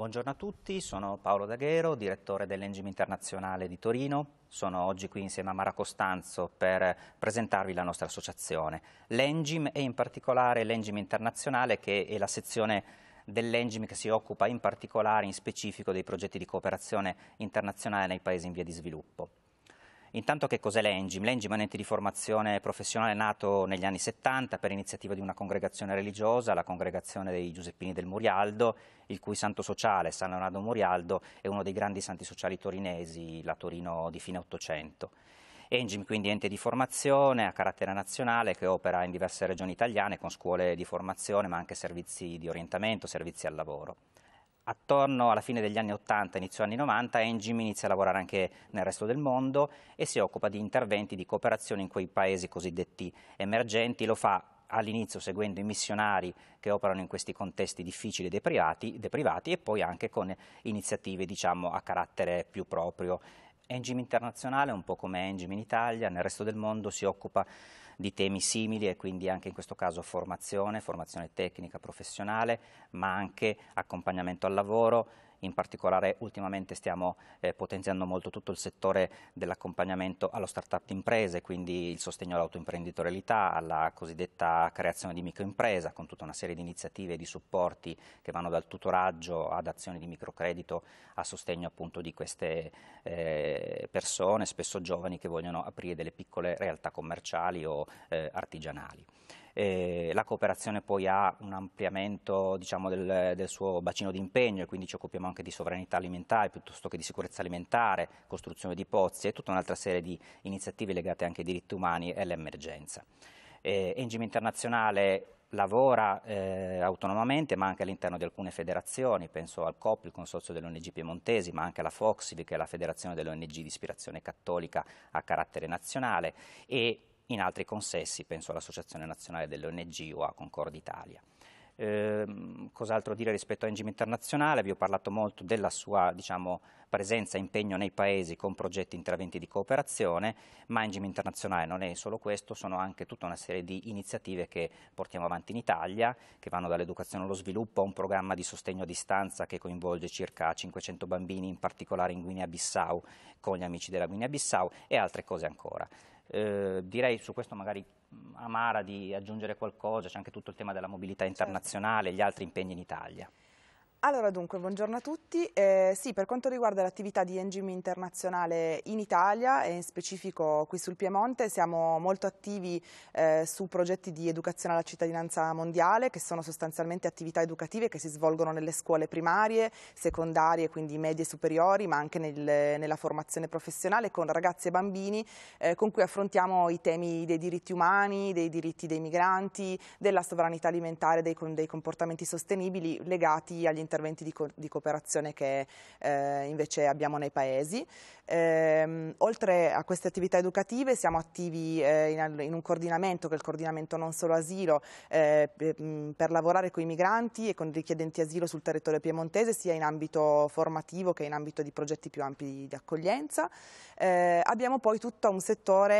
Buongiorno a tutti, sono Paolo Daghero, direttore dell'Engim Internazionale di Torino. Sono oggi qui insieme a Mara Costanzo per presentarvi la nostra associazione. L'Engim e in particolare l'Engim Internazionale che è la sezione dell'Engim che si occupa in particolare in specifico dei progetti di cooperazione internazionale nei paesi in via di sviluppo. Intanto che cos'è l'Engim? L'Engim è un ente di formazione professionale nato negli anni 70 per iniziativa di una congregazione religiosa, la congregazione dei Giuseppini del Murialdo, il cui santo sociale, San Leonardo Murialdo, è uno dei grandi santi sociali torinesi, la Torino di fine Ottocento. Engim quindi ente di formazione a carattere nazionale che opera in diverse regioni italiane con scuole di formazione ma anche servizi di orientamento, servizi al lavoro attorno alla fine degli anni 80, inizio anni 90, Engim inizia a lavorare anche nel resto del mondo e si occupa di interventi di cooperazione in quei paesi cosiddetti emergenti, lo fa all'inizio seguendo i missionari che operano in questi contesti difficili dei privati, e poi anche con iniziative diciamo, a carattere più proprio. Engim internazionale, un po' come Engim in Italia, nel resto del mondo si occupa di temi simili e quindi anche in questo caso formazione, formazione tecnica, professionale, ma anche accompagnamento al lavoro, in particolare ultimamente stiamo eh, potenziando molto tutto il settore dell'accompagnamento allo startup di imprese, quindi il sostegno all'autoimprenditorialità, alla cosiddetta creazione di microimpresa, con tutta una serie di iniziative e di supporti che vanno dal tutoraggio ad azioni di microcredito a sostegno appunto di queste eh, persone, spesso giovani, che vogliono aprire delle piccole realtà commerciali o eh, artigianali eh, la cooperazione poi ha un ampliamento diciamo, del, del, suo bacino di impegno e quindi ci occupiamo anche di sovranità alimentare piuttosto che di sicurezza alimentare, costruzione di pozzi e tutta un'altra serie di iniziative legate anche ai diritti umani e all'emergenza. Eh, Engime Internazionale lavora eh, autonomamente ma anche all'interno di alcune federazioni, penso al COP, il consorzio delle ONG piemontesi, ma anche alla FOXIV che è la federazione delle ONG di ispirazione cattolica a carattere nazionale e in altri consessi, penso all'Associazione Nazionale delle ONG o a Concord Italia. Ehm, cos'altro dire rispetto a Engim Internazionale? Vi ho parlato molto della sua diciamo, presenza e impegno nei paesi con progetti e interventi di cooperazione, ma Engim Internazionale non è solo questo, sono anche tutta una serie di iniziative che portiamo avanti in Italia, che vanno dall'educazione allo sviluppo a un programma di sostegno a distanza che coinvolge circa 500 bambini, in particolare in Guinea-Bissau, con gli amici della Guinea-Bissau e altre cose ancora. Eh, direi su questo magari Amara di aggiungere qualcosa, c'è anche tutto il tema della mobilità certo. internazionale e gli altri impegni in Italia. Allora dunque, buongiorno a tutti. Eh, sì, per quanto riguarda l'attività di Engim internazionale in Italia e in specifico qui sul Piemonte, siamo molto attivi eh, su progetti di educazione alla cittadinanza mondiale, che sono sostanzialmente attività educative che si svolgono nelle scuole primarie, secondarie, quindi medie e superiori, ma anche nel, nella formazione professionale con ragazzi e bambini eh, con cui affrontiamo i temi dei diritti umani, dei diritti dei migranti, della sovranità alimentare, dei, dei comportamenti sostenibili legati agli interessi interventi di, co di cooperazione che eh, invece abbiamo nei paesi. Ehm, oltre a queste attività educative siamo attivi eh, in, in, un coordinamento, che è il coordinamento non solo asilo, eh, per lavorare con i migranti e con i richiedenti asilo sul territorio piemontese, sia in ambito formativo che in ambito di progetti più ampi di, di accoglienza. Eh, abbiamo poi tutto un settore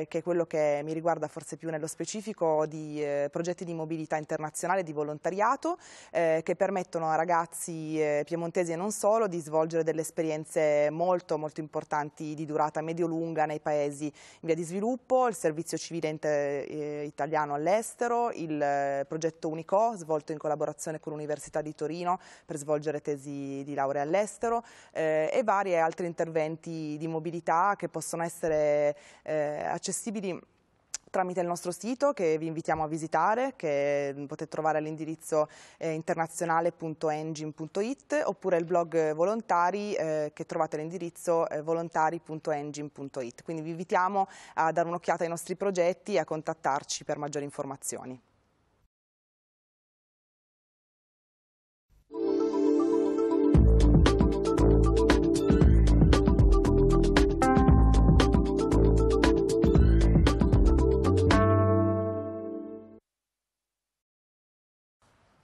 eh, che è quello che mi riguarda forse più nello specifico di eh, progetti di mobilità internazionale, di volontariato, che permettono a ragazzi eh, piemontesi e non solo di svolgere delle esperienze molto, molto importanti di durata medio-lunga nei paesi in via di sviluppo, il servizio civile eh, italiano all'estero, il eh, progetto Unico svolto in collaborazione con l'Università di Torino per svolgere tesi di laurea all'estero eh, e vari altri interventi di mobilità che possono essere eh, accessibili tramite il nostro sito che vi invitiamo a visitare, che mm, potete trovare all'indirizzo eh, internazionale.engine.it oppure il blog volontari eh, che trovate all'indirizzo eh, volontari.engine.it. Quindi vi invitiamo a dare un'occhiata ai nostri progetti e a contattarci per maggiori informazioni.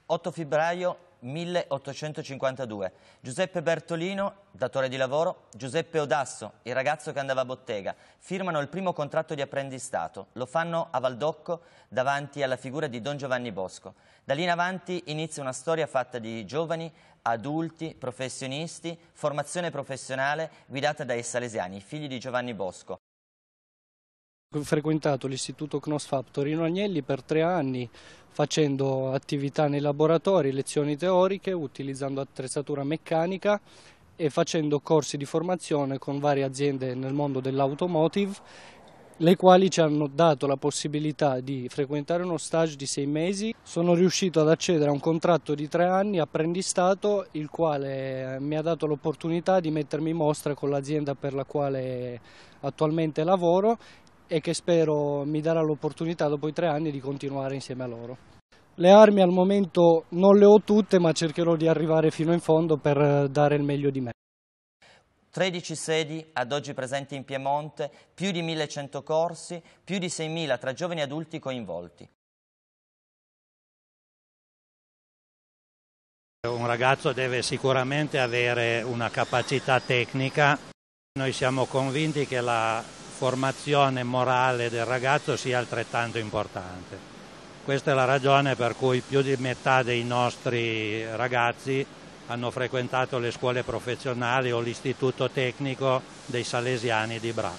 8 febbraio 1852. Giuseppe Bertolino, datore di lavoro, Giuseppe Odasso, il ragazzo che andava a bottega, firmano il primo contratto di apprendistato. Lo fanno a Valdocco davanti alla figura di Don Giovanni Bosco. Da lì in avanti inizia una storia fatta di giovani, adulti, professionisti, formazione professionale guidata dai salesiani, i figli di Giovanni Bosco. Ho frequentato l'istituto CNOSFAP Torino Agnelli per tre anni facendo attività nei laboratori, lezioni teoriche, utilizzando attrezzatura meccanica e facendo corsi di formazione con varie aziende nel mondo dell'automotive le quali ci hanno dato la possibilità di frequentare uno stage di sei mesi. Sono riuscito ad accedere a un contratto di tre anni apprendistato, il quale mi ha dato l'opportunità di mettermi in mostra con l'azienda per la quale attualmente lavoro e che spero mi darà l'opportunità dopo i tre anni di continuare insieme a loro. Le armi al momento non le ho tutte ma cercherò di arrivare fino in fondo per eh, dare il meglio di me. 13 sedi ad oggi presenti in Piemonte, più di 1100 corsi, più di 6.000 tra giovani e adulti coinvolti. Un ragazzo deve sicuramente avere una capacità tecnica. Noi siamo convinti che la formazione morale del ragazzo sia altrettanto importante. Questa è la ragione per cui più di metà dei nostri ragazzi hanno frequentato le scuole professionali o l'istituto tecnico dei salesiani di Bra.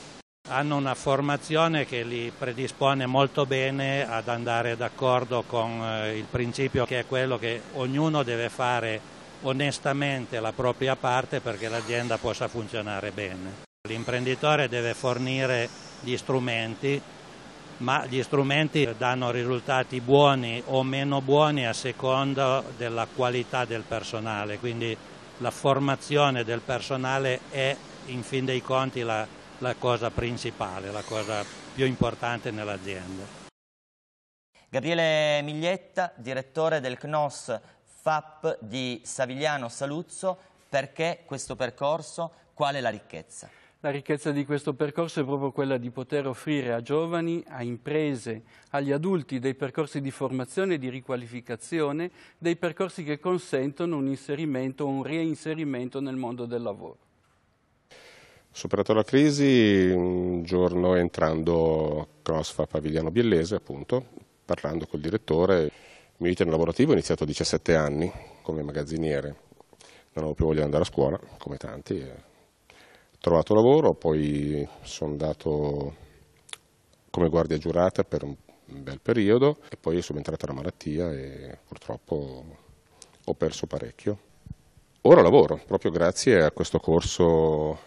Hanno una formazione che li predispone molto bene ad andare d'accordo con eh, il principio che è quello che ognuno deve fare onestamente la propria parte perché l'azienda possa funzionare bene. L'imprenditore deve fornire gli strumenti, ma gli strumenti danno risultati buoni o meno buoni a seconda della qualità del personale, quindi la formazione del personale è in fin dei conti la, la cosa principale, la cosa più importante nell'azienda. Gabriele Miglietta, direttore del CNOS FAP di Savigliano Saluzzo, perché questo percorso? Qual è la ricchezza? La ricchezza di questo percorso è proprio quella di poter offrire a giovani, a imprese, agli adulti dei percorsi di formazione e di riqualificazione, dei percorsi che consentono un inserimento, un reinserimento nel mondo del lavoro. Superato la crisi, un giorno entrando CrossFA Pavigliano Biellese, appunto, parlando col direttore, il mio iter lavorativo è iniziato a 17 anni come magazziniere, non avevo più voglia di andare a scuola, come tanti, trovato lavoro, poi sono andato come guardia giurata per un bel periodo e poi è subentrata la malattia e purtroppo ho perso parecchio. Ora lavoro, proprio grazie a questo corso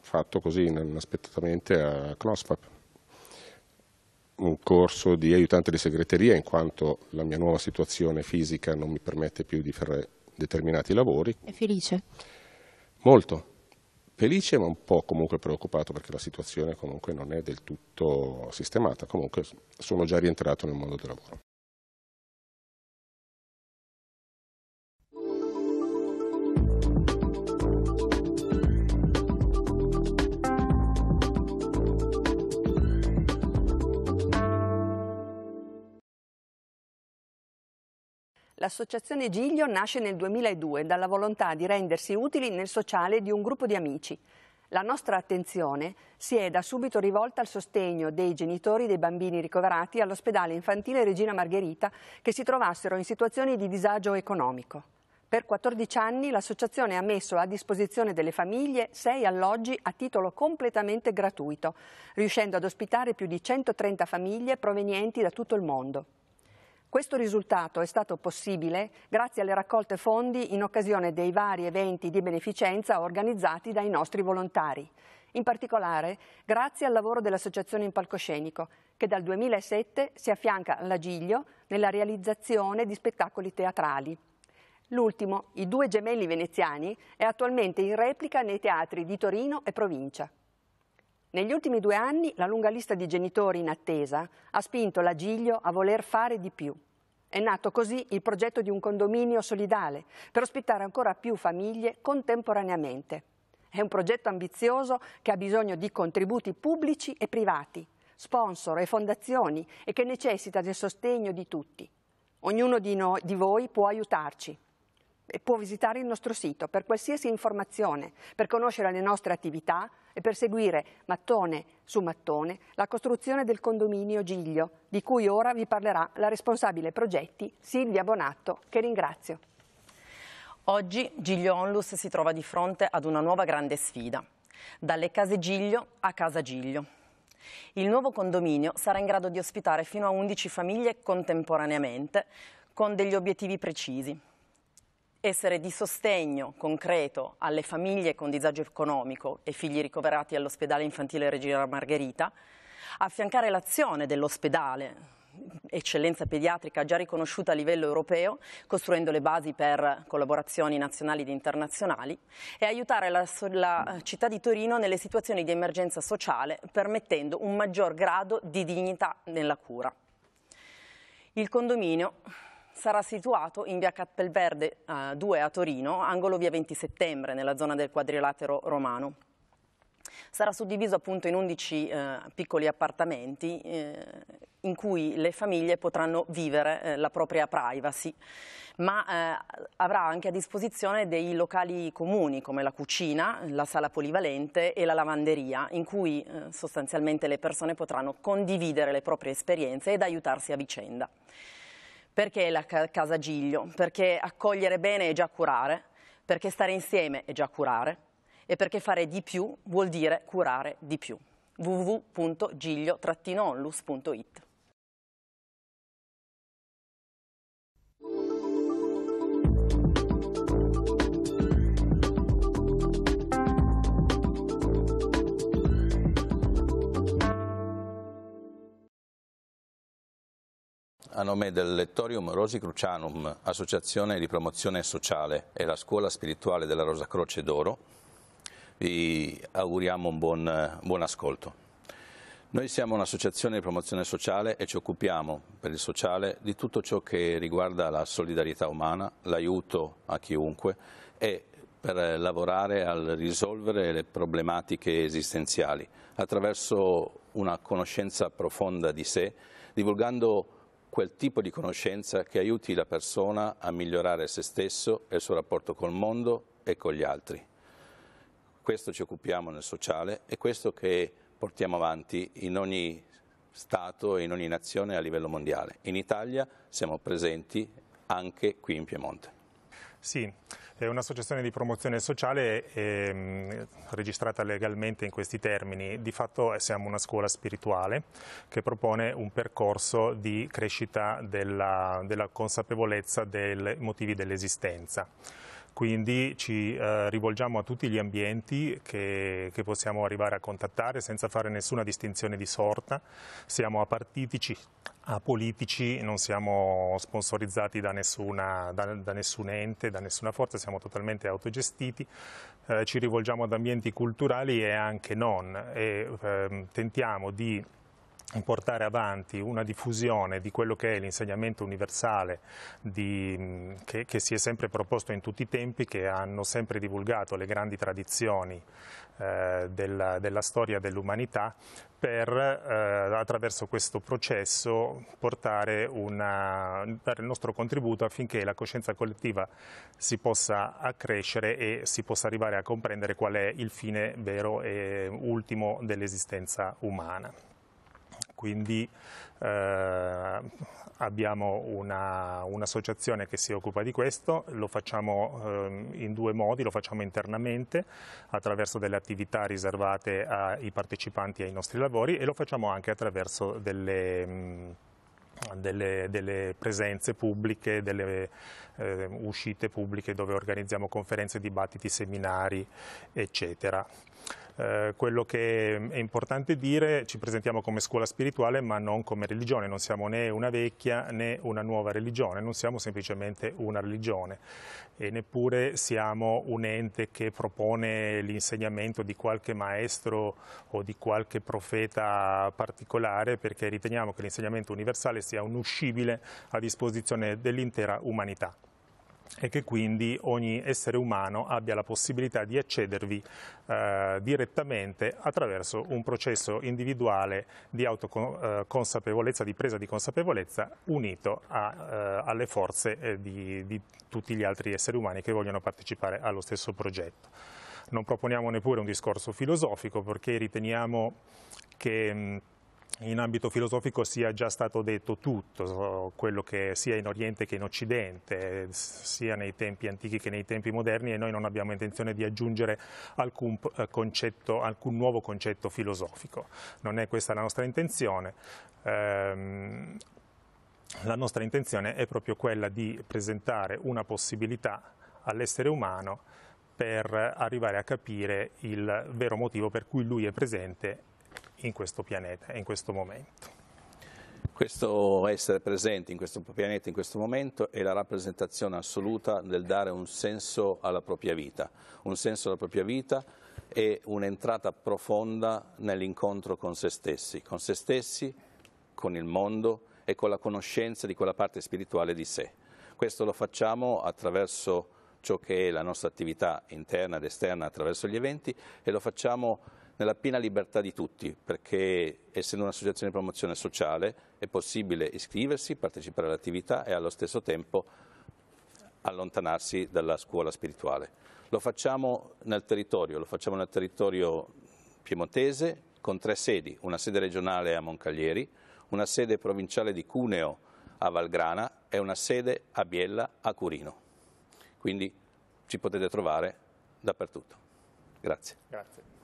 fatto così inaspettatamente a CNOSFAP un corso di aiutante di segreteria in quanto la mia nuova situazione fisica non mi permette più di fare determinati lavori. È felice? Molto felice ma un po' comunque preoccupato perché la situazione comunque non è del tutto sistemata, comunque sono già rientrato nel mondo del lavoro. L'associazione Giglio nasce nel 2002 dalla volontà di rendersi utili nel sociale di un gruppo di amici. La nostra attenzione si è da subito rivolta al sostegno dei genitori dei bambini ricoverati all'ospedale infantile Regina Margherita che si trovassero in situazioni di disagio economico. Per 14 anni l'associazione ha messo a disposizione delle famiglie 6 alloggi a titolo completamente gratuito, riuscendo ad ospitare più di 130 famiglie provenienti da tutto il mondo. Questo risultato è stato possibile grazie alle raccolte fondi in occasione dei vari eventi di beneficenza organizzati dai nostri volontari. In particolare, grazie al lavoro dell'Associazione in palcoscenico, che dal 2007 si affianca all'Agiglio nella realizzazione di spettacoli teatrali. L'ultimo, I due gemelli veneziani, è attualmente in replica nei teatri di Torino e provincia. Negli ultimi due anni la lunga lista di genitori in attesa ha spinto la Giglio a voler fare di più. È nato così il progetto di un condominio solidale per ospitare ancora più famiglie contemporaneamente. È un progetto ambizioso che ha bisogno di contributi pubblici e privati, sponsor e fondazioni e che necessita del sostegno di tutti. Ognuno di, noi, di voi può aiutarci e può visitare il nostro sito per qualsiasi informazione, per conoscere le nostre attività e per seguire mattone su mattone la costruzione del condominio Giglio, di cui ora vi parlerà la responsabile progetti Silvia Bonatto, che ringrazio. Oggi Giglio Onlus si trova di fronte ad una nuova grande sfida, dalle case Giglio a casa Giglio. Il nuovo condominio sarà in grado di ospitare fino a 11 famiglie contemporaneamente con degli obiettivi precisi, essere di sostegno concreto alle famiglie con disagio economico e figli ricoverati all'ospedale infantile Regina Margherita, affiancare l'azione dell'ospedale eccellenza pediatrica già riconosciuta a livello europeo, costruendo le basi per collaborazioni nazionali ed internazionali e aiutare la, la, città di Torino nelle situazioni di emergenza sociale, permettendo un maggior grado di dignità nella cura. Il condominio sarà situato in via Cappelverde eh, 2 a Torino, angolo via 20 settembre, nella zona del quadrilatero romano. Sarà suddiviso appunto in 11 eh, piccoli appartamenti eh, in cui le famiglie potranno vivere eh, la propria privacy, ma eh, avrà anche a disposizione dei locali comuni come la cucina, la sala polivalente e la lavanderia, in cui eh, sostanzialmente le persone potranno condividere le proprie esperienze ed aiutarsi a vicenda. Perché la casa Giglio? Perché accogliere bene è già curare, perché stare insieme è già curare e perché fare di più vuol dire curare di più. www.giglio-onlus.it a nome del Lettorium Rosi Crucianum, associazione di promozione sociale e la scuola spirituale della Rosa Croce d'Oro, vi auguriamo un buon, buon ascolto. Noi siamo un'associazione di promozione sociale e ci occupiamo per il sociale di tutto ciò che riguarda la solidarietà umana, l'aiuto a chiunque e per lavorare al risolvere le problematiche esistenziali attraverso una conoscenza profonda di sé, divulgando quel tipo di conoscenza che aiuti la persona a migliorare se stesso e il suo rapporto col mondo e con gli altri. Questo ci occupiamo nel sociale e questo che portiamo avanti in ogni Stato e in ogni nazione a livello mondiale. In Italia siamo presenti anche qui in Piemonte. Sì. È un'associazione di promozione sociale eh, registrata legalmente in questi termini. Di fatto eh, siamo una scuola spirituale che propone un percorso di crescita della, della consapevolezza dei motivi dell'esistenza quindi ci eh, rivolgiamo a tutti gli ambienti che, che, possiamo arrivare a contattare senza fare nessuna distinzione di sorta, siamo apartitici apolitici, non siamo sponsorizzati da, nessuna, da, da, nessun ente, da nessuna forza, siamo totalmente autogestiti, eh, ci rivolgiamo ad ambienti culturali e anche non e eh, tentiamo di portare avanti una diffusione di quello che è l'insegnamento universale di, che, che, si è sempre proposto in tutti i tempi, che hanno sempre divulgato le grandi tradizioni eh, della, della, storia dell'umanità per eh, attraverso questo processo portare, una, dare il nostro contributo affinché la coscienza collettiva si possa accrescere e si possa arrivare a comprendere qual è il fine vero e ultimo dell'esistenza umana quindi eh, abbiamo una, un'associazione che si occupa di questo, lo facciamo eh, in due modi, lo facciamo internamente attraverso delle attività riservate ai partecipanti ai nostri lavori e lo facciamo anche attraverso delle... Mh, delle, delle, presenze pubbliche, delle eh, uscite pubbliche dove organizziamo conferenze, dibattiti, seminari, eccetera. Eh, quello che ehm, è importante dire, ci presentiamo come scuola spirituale ma non come religione, non siamo né una vecchia né una nuova religione, non siamo semplicemente una religione e neppure siamo un ente che propone l'insegnamento di qualche maestro o di qualche profeta particolare perché riteniamo che l'insegnamento universale sia un uscibile a disposizione dell'intera umanità e che quindi ogni essere umano abbia la possibilità di accedervi eh, direttamente attraverso un processo individuale di autoconsapevolezza, eh, di presa di consapevolezza unito a, eh, alle forze eh, di, di tutti gli altri esseri umani che vogliono partecipare allo stesso progetto. Non proponiamo neppure un discorso filosofico perché riteniamo che in ambito filosofico sia già stato detto tutto, quello che sia in Oriente che in Occidente, sia nei tempi antichi che nei tempi moderni e noi non abbiamo intenzione di aggiungere alcun, eh, concetto, alcun nuovo concetto filosofico. Non è questa la nostra intenzione. Ehm, la nostra intenzione è proprio quella di presentare una possibilità all'essere umano per arrivare a capire il vero motivo per cui lui è presente in questo pianeta, in questo momento. Questo essere presenti in questo pianeta, in questo momento, è la rappresentazione assoluta del dare un senso alla propria vita. Un senso alla propria vita è un'entrata profonda nell'incontro con se stessi, con se stessi, con il mondo e con la conoscenza di quella parte spirituale di sé. Questo lo facciamo attraverso ciò che è la nostra attività interna ed esterna attraverso gli eventi e lo facciamo nella piena libertà di tutti, perché essendo un'associazione di promozione sociale è possibile iscriversi, partecipare all'attività e allo stesso tempo allontanarsi dalla scuola spirituale. Lo facciamo nel territorio, lo facciamo nel territorio piemontese con tre sedi, una sede regionale a Moncaglieri, una sede provinciale di Cuneo a Valgrana e una sede a Biella a Curino. Quindi ci potete trovare dappertutto. Grazie. Grazie.